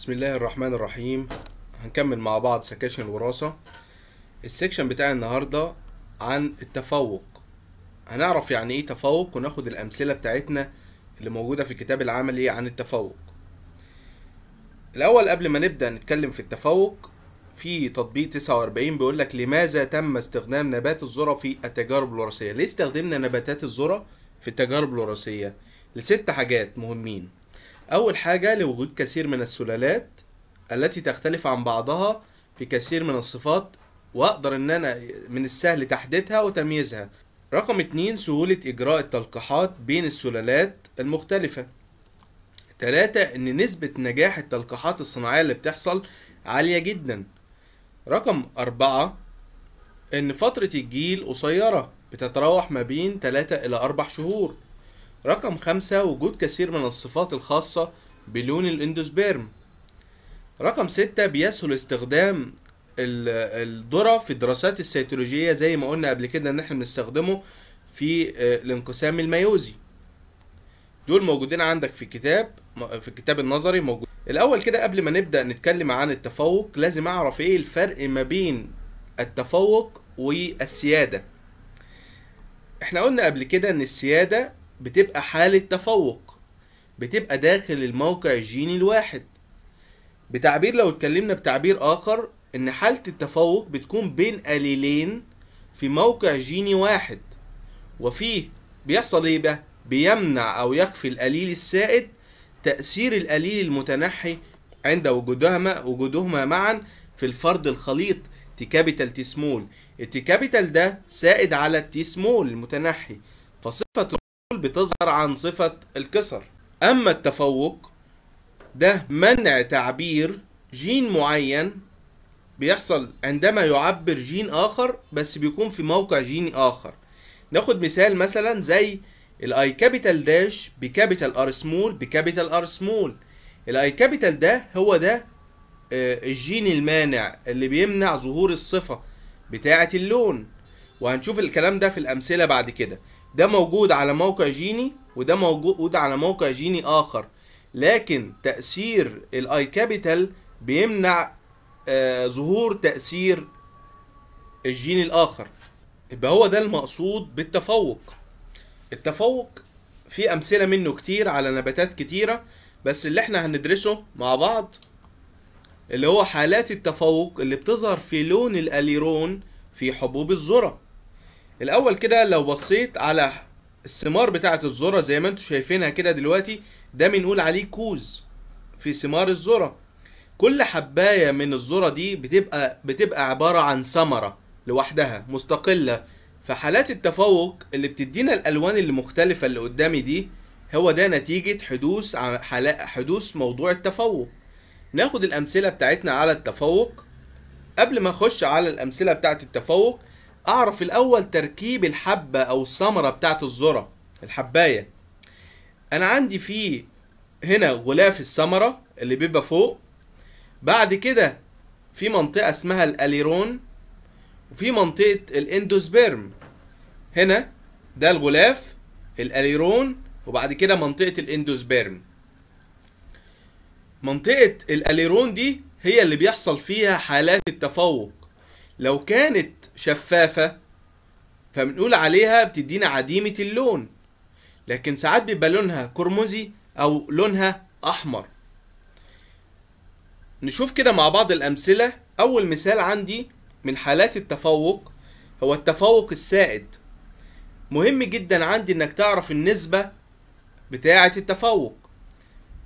بسم الله الرحمن الرحيم هنكمل مع بعض سكشن الوراثة السكشن بتاع النهاردة عن التفوق هنعرف يعني ايه تفوق وناخد الامثلة بتاعتنا اللي موجودة في الكتاب العملي عن التفوق الاول قبل ما نبدأ نتكلم في التفوق في تطبيق 49 بيقول لك لماذا تم استخدام نبات الذرة في التجارب الوراثية ليه استخدمنا نباتات الذرة في التجارب الوراثية لست حاجات مهمين أول حاجة لوجود كثير من السلالات التي تختلف عن بعضها في كثير من الصفات وأقدر إن أنا من السهل تحديدها وتمييزها رقم اتنين سهولة إجراء التلقيحات بين السلالات المختلفة تلاتة إن نسبة نجاح التلقيحات الصناعية اللي بتحصل عالية جدا رقم أربعة إن فترة الجيل قصيرة بتتراوح ما بين تلاتة إلى أربع شهور رقم خمسة وجود كثير من الصفات الخاصة بلون الاندوسبيرم رقم ستة بيسهل استخدام الذرة في الدراسات السيتولوجية زي ما قلنا قبل كده ان احنا بنستخدمه في آه، الانقسام الميوزي دول موجودين عندك في الكتاب في الكتاب النظري موجود الاول كده قبل ما نبدا نتكلم عن التفوق لازم اعرف ايه الفرق ما بين التفوق والسياده احنا قلنا قبل كده ان السياده بتبقى حالة تفوق بتبقى داخل الموقع الجيني الواحد بتعبير لو اتكلمنا بتعبير آخر إن حالة التفوق بتكون بين قليلين في موقع جيني واحد وفيه بيحصل إيه بقى؟ بيمنع أو يخفي القليل السائد تأثير القليل المتنحي عند وجودهما وجودهما معا في الفرد الخليط تي كابيتال تي سمول التي كابيتال ده سائد على التي سمول المتنحي فصفة بتظهر عن صفة الكسر أما التفوق ده منع تعبير جين معين بيحصل عندما يعبر جين آخر بس بيكون في موقع جين آخر ناخد مثال مثلا زي الاي كابيتال داش بكابيتال ار سمول بكابيتال ار سمول الاي كابيتال ده هو ده آه، الجين المانع اللي بيمنع ظهور الصفة بتاعة اللون وهنشوف الكلام ده في الامثله بعد كده ده موجود على موقع جيني وده موجود على موقع جيني اخر لكن تاثير الاي كابيتال بيمنع آه ظهور تاثير الجين الاخر يبقى هو ده المقصود بالتفوق التفوق في امثله منه كتير على نباتات كتيره بس اللي احنا هندرسه مع بعض اللي هو حالات التفوق اللي بتظهر في لون الاليرون في حبوب الذره الاول كده لو بصيت على الثمار بتاعه الذره زي ما انتم شايفينها كده دلوقتي ده بنقول عليه كوز في ثمار الذره كل حبايه من الذره دي بتبقى بتبقى عباره عن ثمره لوحدها مستقله فحالات التفوق اللي بتدينا الالوان المختلفه اللي قدامي دي هو ده نتيجه حدوث حدوث موضوع التفوق ناخد الامثله بتاعتنا على التفوق قبل ما اخش على الامثله بتاعت التفوق اعرف الاول تركيب الحبة او الثمرة بتاعت الذرة الحباية انا عندي في هنا غلاف الثمرة اللي بيبقى فوق بعد كده في منطقة اسمها الاليرون وفي منطقة الاندوسبيرم هنا ده الغلاف الاليرون وبعد كده منطقة الاندوسبيرم منطقة الاليرون دي هي اللي بيحصل فيها حالات التفوق لو كانت شفافة فبنقول عليها بتدينا عديمة اللون لكن ساعات بيبقى لونها كرمزي أو لونها أحمر نشوف كده مع بعض الأمثلة أول مثال عندي من حالات التفوق هو التفوق السائد مهم جدا عندي انك تعرف النسبة بتاعة التفوق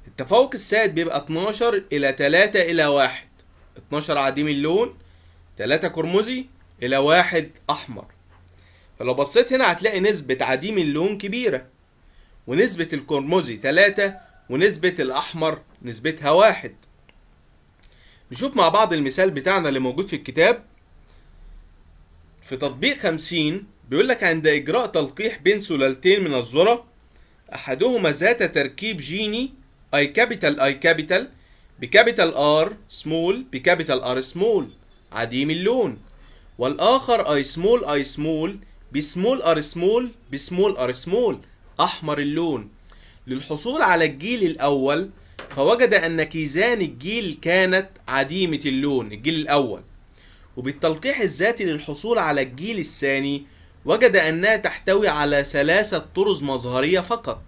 التفوق السائد بيبقى 12 الى 3 الى 1 12 عديم اللون 3 قرمزي الى 1 احمر فلو بصيت هنا هتلاقي نسبة عديم اللون كبيرة ونسبة القرمزي 3 ونسبة الأحمر نسبتها 1 نشوف مع بعض المثال بتاعنا اللي موجود في الكتاب في تطبيق 50 بيقول لك عند إجراء تلقيح بين سلالتين من الذرة أحدهما ذات تركيب جيني أي كابيتال أي كابيتال بكابيتال R سمول بكابيتال R سمول عديم اللون والآخر أي سمول أي سمول بسمول أر سمول بسمول أر سمول أحمر اللون للحصول على الجيل الأول فوجد أن كيزان الجيل كانت عديمة اللون الجيل الأول وبالتلقيح الذاتي للحصول على الجيل الثاني وجد أنها تحتوي على ثلاثة طرز مظهرية فقط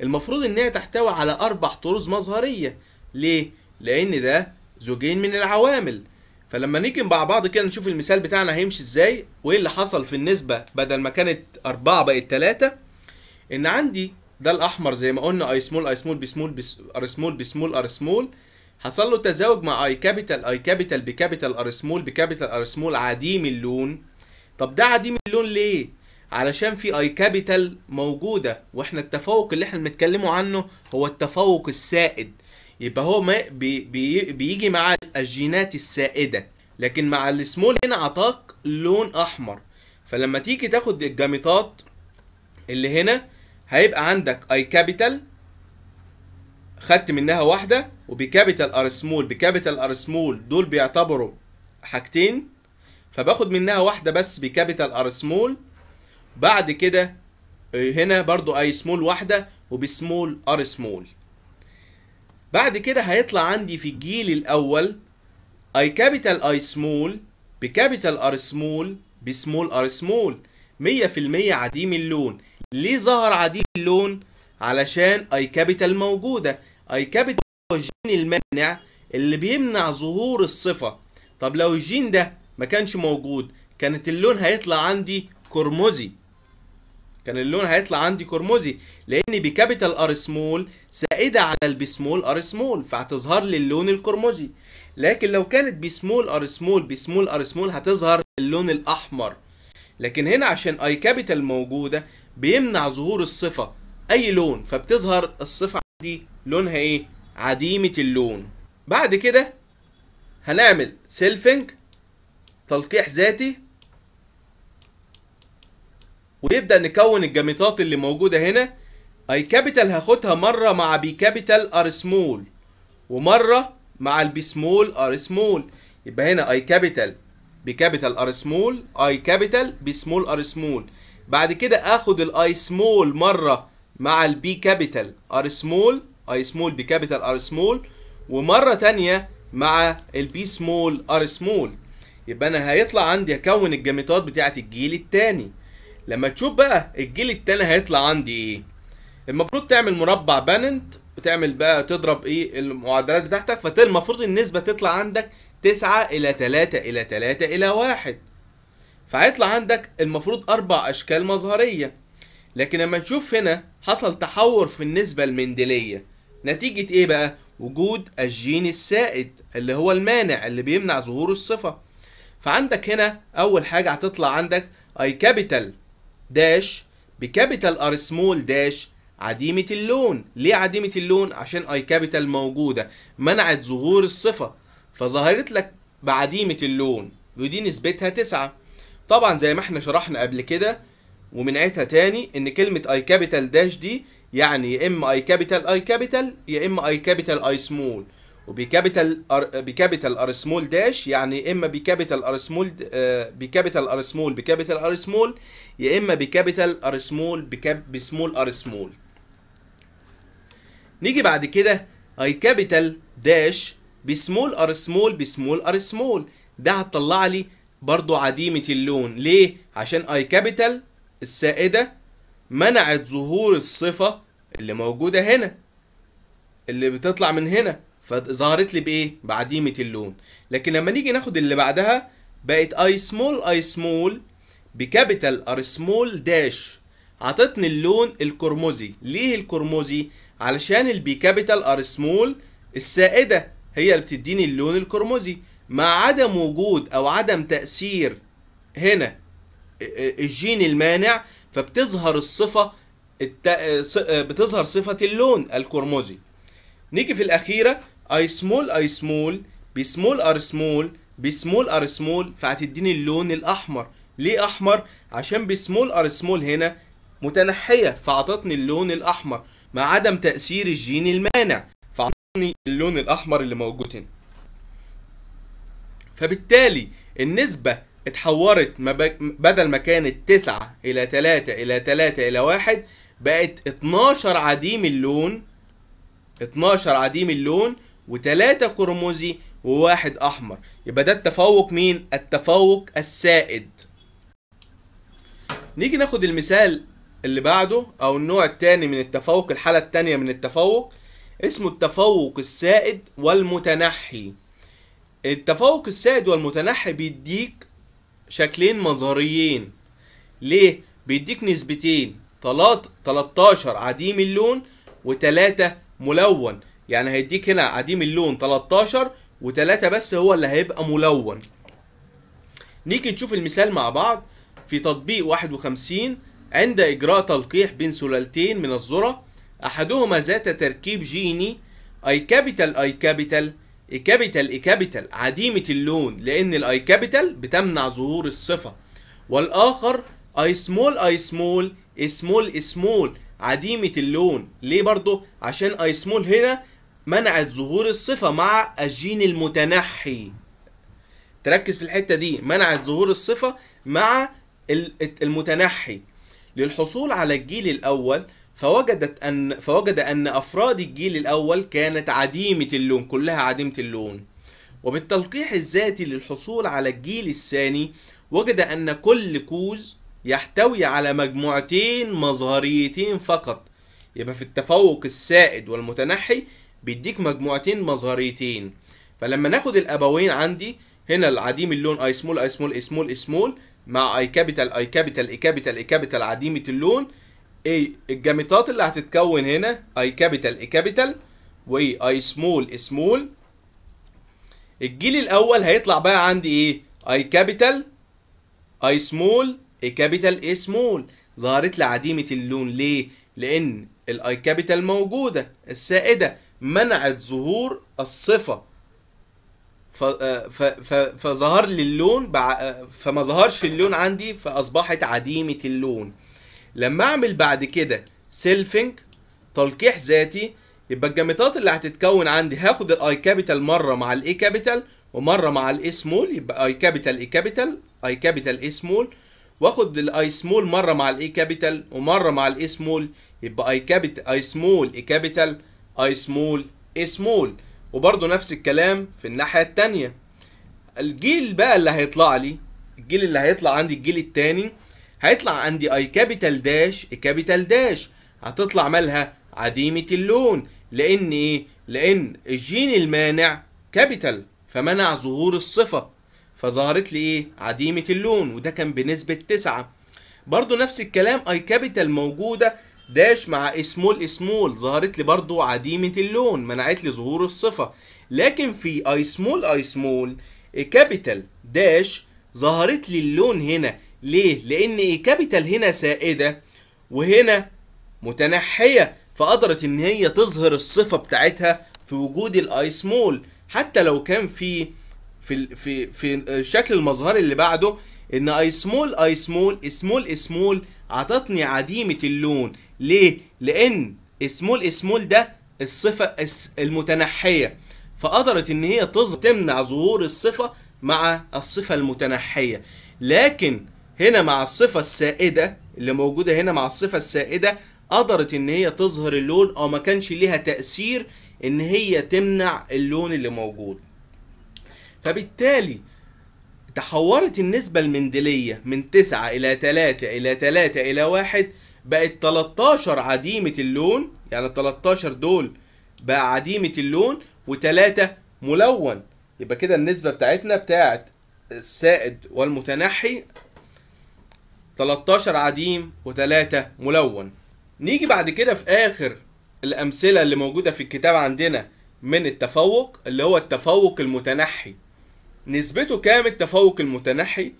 المفروض أنها تحتوي على أربع طرز مظهرية ليه؟ لأن ده زوجين من العوامل فلما نيجي مع بعض كده نشوف المثال بتاعنا هيمشي ازاي وايه اللي حصل في النسبه بدل ما كانت 4 بقت 3 ان عندي ده الاحمر زي ما قلنا اي سمول اي سمول بي سمول ار سمول بي سمول ار سمول حصل له تزاوج مع اي كابيتال اي كابيتال بكابيتال ار سمول بكابيتال ار سمول عديم اللون طب ده عديم اللون ليه علشان في اي كابيتال موجوده واحنا التفوق اللي احنا بنتكلموا عنه هو التفوق السائد يبقى هو ما بي بي بيجي مع الجينات السائده لكن مع السمول هنا عطاك لون احمر فلما تيجي تاخد الجاميتات اللي هنا هيبقى عندك اي كابيتال خدت منها واحده وبكابيتال ار سمول بكابيتال ار سمول دول بيعتبروا حاجتين فباخد منها واحده بس بكابيتال ار سمول بعد كده آه، هنا برضو اي سمول واحده وبسمول ار سمول بعد كده هيطلع عندي في الجيل الاول اي كابيتال اي سمول بكابيتال ار سمول بسمول ار سمول 100% عديم اللون ليه ظهر عديم اللون علشان اي كابيتال موجوده اي كابيتال هو الجين المانع اللي بيمنع ظهور الصفه طب لو الجين ده ما كانش موجود كانت اللون هيطلع عندي كرمزي كان اللون هيطلع عندي قرمزي لان بكابيتال ار سمول سائده على البي سمول ار سمول فهتظهر لي اللون القرمزي لكن لو كانت بي سمول ار سمول بي سمول ار سمول هتظهر اللون الاحمر لكن هنا عشان اي كابيتال موجوده بيمنع ظهور الصفه اي لون فبتظهر الصفه عندي لونها ايه عديمه اللون بعد كده هنعمل سيلفنج تلقيح ذاتي ويبدا نكون الجاميتات اللي موجوده هنا اي كابيتال هاخدها مره مع بي كابيتال ار سمول ومره مع البي سمول ار سمول يبقى هنا اي كابيتال بي كابيتال ار سمول اي كابيتال بي سمول ار سمول بعد كده اخد الاي سمول مره مع البي كابيتال ار سمول اي سمول بي كابيتال ار سمول ومره تانية مع البي سمول ار سمول يبقى انا هيطلع عندي اكون الجاميتات بتاعه الجيل الثاني لما تشوف بقى الجيل التاني هيطلع عندي ايه المفروض تعمل مربع باننت وتعمل بقى تضرب ايه المعادلات بتاعتك فالمفروض النسبة تطلع عندك تسعة الى تلاتة الى تلاتة الى واحد فهيطلع عندك المفروض اربع اشكال مظهرية لكن لما تشوف هنا حصل تحور في النسبة المندلية نتيجة ايه بقى وجود الجين السائد اللي هو المانع اللي بيمنع ظهور الصفة فعندك هنا اول حاجة هتطلع عندك اي كابيتال داش بكابيتال ار سمول داش عديمة اللون ليه عديمة اللون عشان اي كابيتال موجودة منعت ظهور الصفة فظهرت لك بعديمة اللون ودي نسبتها تسعة طبعا زي ما احنا شرحنا قبل كده ومنعتها تاني ان كلمة اي كابيتال داش دي يعني يا اما اي كابيتال اي كابيتال يا اما اي كابيتال اي سمول وبكابيتال ار بكابيتال ار سمول داش يعني اما بكابيتال ار سمول بكابيتال ار سمول بكابيتال ار سمول يا اما بكابيتال ار سمول بسمول ار سمول نيجي بعد كده اي كابيتال داش بسمول ار سمول بسمول ار سمول ده هتطلع لي برضو عديمة اللون ليه؟ عشان اي كابيتال السائدة منعت ظهور الصفة اللي موجودة هنا اللي بتطلع من هنا فظهرت لي بايه بعديمه اللون لكن لما نيجي ناخد اللي بعدها بقت اي سمول اي سمول بكابيتال ار سمول داش عطتني اللون القرمزي ليه القرمزي علشان البي كابيتال ار سمول السائده هي اللي بتديني اللون القرمزي مع عدم وجود او عدم تاثير هنا آه، آه، الجين المانع فبتظهر الصفه الت... آه، بتظهر صفه اللون القرمزي نيجي في الاخيره اي سمول اي سمول بسمول ار سمول بسمول ار سمول فهتديني اللون الاحمر ليه احمر عشان بسمول ار سمول هنا متنحيه فعطتني اللون الاحمر مع عدم تاثير الجين المانع فعطتني اللون الاحمر اللي موجود هنا فبالتالي النسبه اتحورت بدل ما كانت 9 الى 3 الى 3 الى 1 بقت 12 عديم اللون 12 عديم اللون وتلاتة قرمزي وواحد أحمر يبقى ده التفوق مين؟ التفوق السائد نيجي ناخد المثال اللي بعده أو النوع التاني من التفوق الحالة التانية من التفوق اسمه التفوق السائد والمتنحي التفوق السائد والمتنحي بيديك شكلين مظهريين ليه؟ بيديك نسبتين 13 عديم اللون و3 ملون يعني هيديك هنا عديم اللون 13 و3 بس هو اللي هيبقى ملون نيجي نشوف المثال مع بعض في تطبيق 51 عند إجراء تلقيح بين سلالتين من الذرة أحدهما ذات تركيب جيني أي كابيتال أي كابيتال إي كابيتال إي كابيتال عديمة اللون لأن الأي كابيتال بتمنع ظهور الصفة والآخر أي سمول أي سمول سمول سمول عديمة اللون ليه برضه عشان أي سمول هنا منعت ظهور الصفة مع الجين المتنحي تركز في الحتة دي منعت ظهور الصفة مع المتنحي للحصول على الجيل الأول فوجدت أن فوجد أن أفراد الجيل الأول كانت عديمة اللون كلها عديمة اللون وبالتلقيح الذاتي للحصول على الجيل الثاني وجد أن كل كوز يحتوي على مجموعتين مظهريتين فقط يبقى في التفوق السائد والمتنحي بيديك مجموعتين مظهريتين فلما ناخد الابوين عندي هنا العديم اللون اي سمول اي سمول اي سمول اي سمول مع اي كابيتال اي كابيتال اي كابيتال اي كابيتال عديمه اللون اي الجامتات اللي هتتكون هنا اي كابيتال اي كابيتال واي اي سمول سمول الجيل الاول هيطلع بقى عندي ايه اي كابيتال اي سمول اي كابيتال اي سمول ظهرت لي عديمه اللون ليه لان الاي كابيتال موجوده السائده منعت ظهور الصفة فظهر لي اللون فما ظهرش اللون عندي فأصبحت عديمة اللون لما أعمل بعد كده سيلفينج تلقيح ذاتي يبقى الجامتات اللي هتتكون عندي هاخد الاي كابيتال مره مع الاي كابيتال ومره مع الاي سمول يبقى اي كابيتال اي كابيتال اي كابيتال اي سمول واخد الاي سمول مره مع الاي كابيتال ومره مع الاي سمول يبقى اي كابيتال اي سمول اي كابيتال اي سمول اي سمول وبرضه نفس الكلام في الناحيه الثانيه الجيل بقى اللي هيطلع لي الجيل اللي هيطلع عندي الجيل الثاني هيطلع عندي اي كابيتال داش اي كابيتال داش هتطلع مالها عديمه اللون لان ايه لان الجين المانع كابيتال فمنع ظهور الصفه فظهرت لي ايه عديمه اللون وده كان بنسبه 9 برضه نفس الكلام اي كابيتال موجوده داش مع اسمول اسمول ظهرت لي برضو عديمة اللون منعت لي ظهور الصفة لكن في اي سمول اي سمول كابيتال داش ظهرت لي اللون هنا ليه؟ لأن كابيتال هنا سائدة وهنا متنحية فقدرت إن هي تظهر الصفة بتاعتها في وجود الاي سمول حتى لو كان في في في في الشكل المظهري اللي بعده ان اي سمول اي سمول سمول سمول عطتني عديمه اللون ليه؟ لأن سمول سمول ده الصفة المتنحية فقدرت إن هي تمنع ظهور الصفة مع الصفة المتنحية لكن هنا مع الصفة السائدة اللي موجودة هنا مع الصفة السائدة قدرت ان هي تظهر اللون او ما كانش ليها تأثير ان هي تمنع اللون اللي موجود فبالتالي تحورت النسبة المندلية من 9 الى 3 الى 3 الى 1 بقت 13 عديمة اللون يعني ال 13 دول بقى عديمة اللون وتلاتة ملون يبقى كده النسبة بتاعتنا بتاعت السائد والمتنحي 13 عديم و3 ملون نيجي بعد كده في آخر الأمثلة اللي موجودة في الكتاب عندنا من التفوق اللي هو التفوق المتنحي نسبته كام التفوق المتنحي؟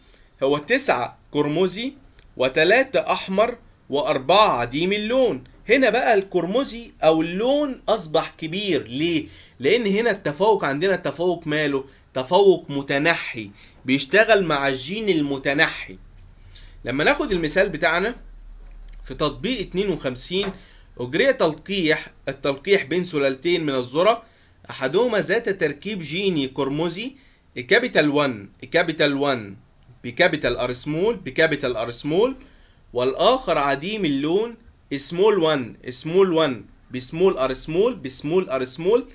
هو 9 قرمزي و3 أحمر وأربعة عديم اللون هنا بقى القرمزي أو اللون أصبح كبير ليه؟ لأن هنا التفوق عندنا تفوق ماله؟ تفوق متنحي بيشتغل مع الجين المتنحي لما ناخد المثال بتاعنا في تطبيق 52 أجري تلقيح التلقيح بين سلالتين من الذرة أحدهما ذات تركيب جيني قرمزي كابيتال 1 كابيتال 1 بكابيتال ار سمول بكابيتال ار سمول والآخر عديم اللون سمول 1 سمول 1 بسمول ار سمول بسمول ار سمول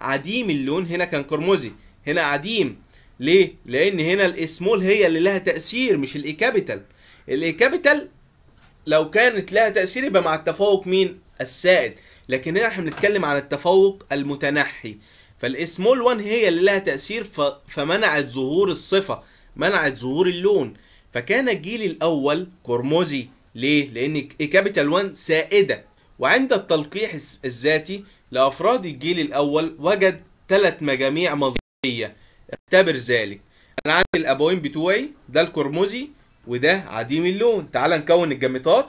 عديم اللون هنا كان قرمزي هنا عديم ليه؟ لأن هنا الاسمول هي اللي لها تأثير مش الإي كابيتال الإي كابيتال لو كانت لها تأثير يبقى مع التفوق مين؟ السائد لكن هنا احنا بنتكلم عن التفوق المتنحي فالسمول 1 هي اللي لها تأثير فمنعت ظهور الصفة منعت ظهور اللون فكان الجيل الأول قرمزي ليه؟ لأن كابيتال 1 سائدة وعند التلقيح الذاتي لأفراد الجيل الأول وجد ثلاث مجاميع مظهرية اختبر ذلك أنا عندي الأبوين بتوعي ده القرمزي وده عديم اللون تعال نكون الجاميتات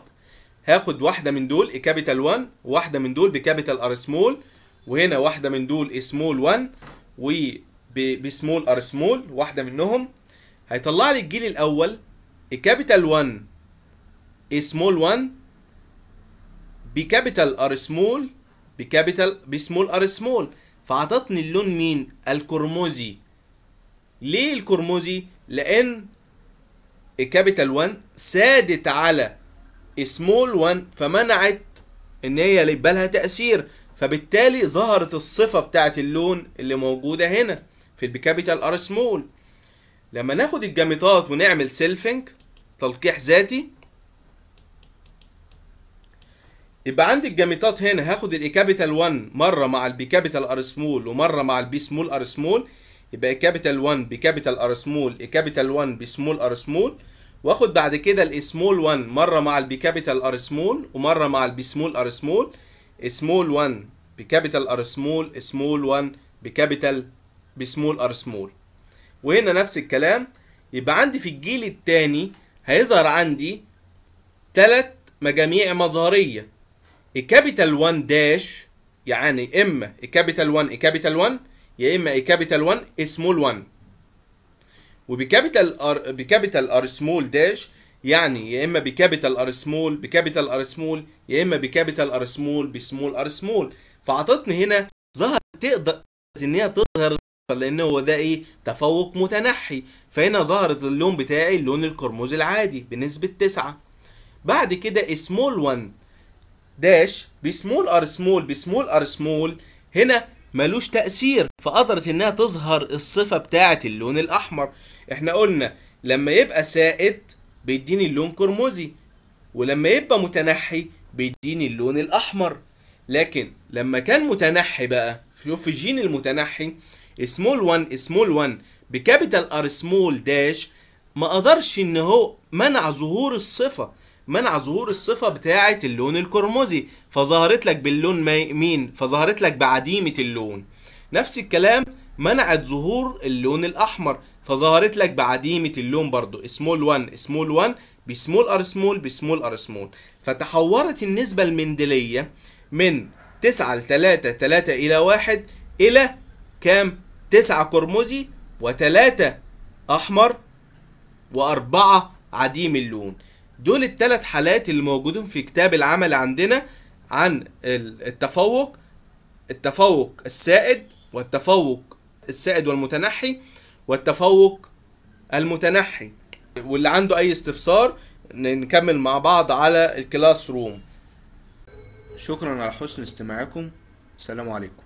هاخد واحدة من دول كابيتال 1 واحدة من دول بكابيتال ار سمول وهنا واحدة من دول سمول 1 وبسمول ار سمول واحدة منهم هيطلع لي الجيل الأول capital one a small one بكابيتال B capital, بكابيتال بسمول ار small. فعطتني اللون مين القرمزي ليه القرمزي لان الكابيتال 1 سادت على سمول 1 فمنعت ان هي يبقى لها تاثير فبالتالي ظهرت الصفه بتاعه اللون اللي موجوده هنا في البيكابيتال ار سمول لما ناخد الجامطات ونعمل سيلفنج تلقيح ذاتي يبقى عندي الجاميتات هنا هاخد الاي كابيتال 1 مره مع البي كابيتال ار سمول ومره مع البي سمول ار سمول يبقى اي كابيتال 1 بي كابيتال ار سمول اي كابيتال 1 بي سمول ار سمول واخد بعد كده السمول 1 مره مع البي كابيتال ار سمول ومره مع البي سمول ار سمول سمول 1 بكابيتال ار سمول سمول 1 بكابيتال بسمول ار سمول وهنا نفس الكلام يبقى عندي في الجيل الثاني هيظهر عندي تلات مجاميع مظهريه الكابيتال 1 داش يعني اما الكابيتال 1 الكابيتال 1 يا اما الكابيتال 1 سمول 1 وبكابيتال ار بكابيتال ار سمول داش يعني يا اما بكابيتال ار سمول بكابيتال ار سمول يا اما بكابيتال ار سمول بسمول ار سمول فعطتني هنا ظهر تقدر ان هي تظهر لان هو ده ايه تفوق متنحي فهنا ظهرت اللون بتاعي اللون القرمز العادي بنسبة 9 بعد كده سمول 1 داش بسمول ار سمول بسمول ار سمول هنا ملوش تأثير فقدرت انها تظهر الصفة بتاعة اللون الاحمر احنا قلنا لما يبقى سائد بيديني اللون قرمزي ولما يبقى متنحي بيديني اللون الاحمر لكن لما كان متنحي بقى شوف الجين المتنحي سمول 1 سمول 1 بكابيتال ار سمول داش ما قدرش ان هو منع ظهور الصفه منع ظهور الصفه بتاعه اللون القرمزي فظهرت لك باللون مين فظهرت لك بعديمه اللون نفس الكلام منعت ظهور اللون الاحمر فظهرت لك بعديمه اللون برضو سمول 1 سمول 1 بسمول ار سمول بسمول ار سمول فتحورت النسبه المندليه من 9 ل 3 3 الى 1 الى كام تسعة قرمزي وتلاتة أحمر وأربعة عديم اللون دول التلات حالات اللي موجودين في كتاب العمل عندنا عن التفوق التفوق السائد والتفوق السائد والمتنحي والتفوق المتنحي واللي عنده أي استفسار نكمل مع بعض على الكلاس روم شكرا على حسن استماعكم سلام عليكم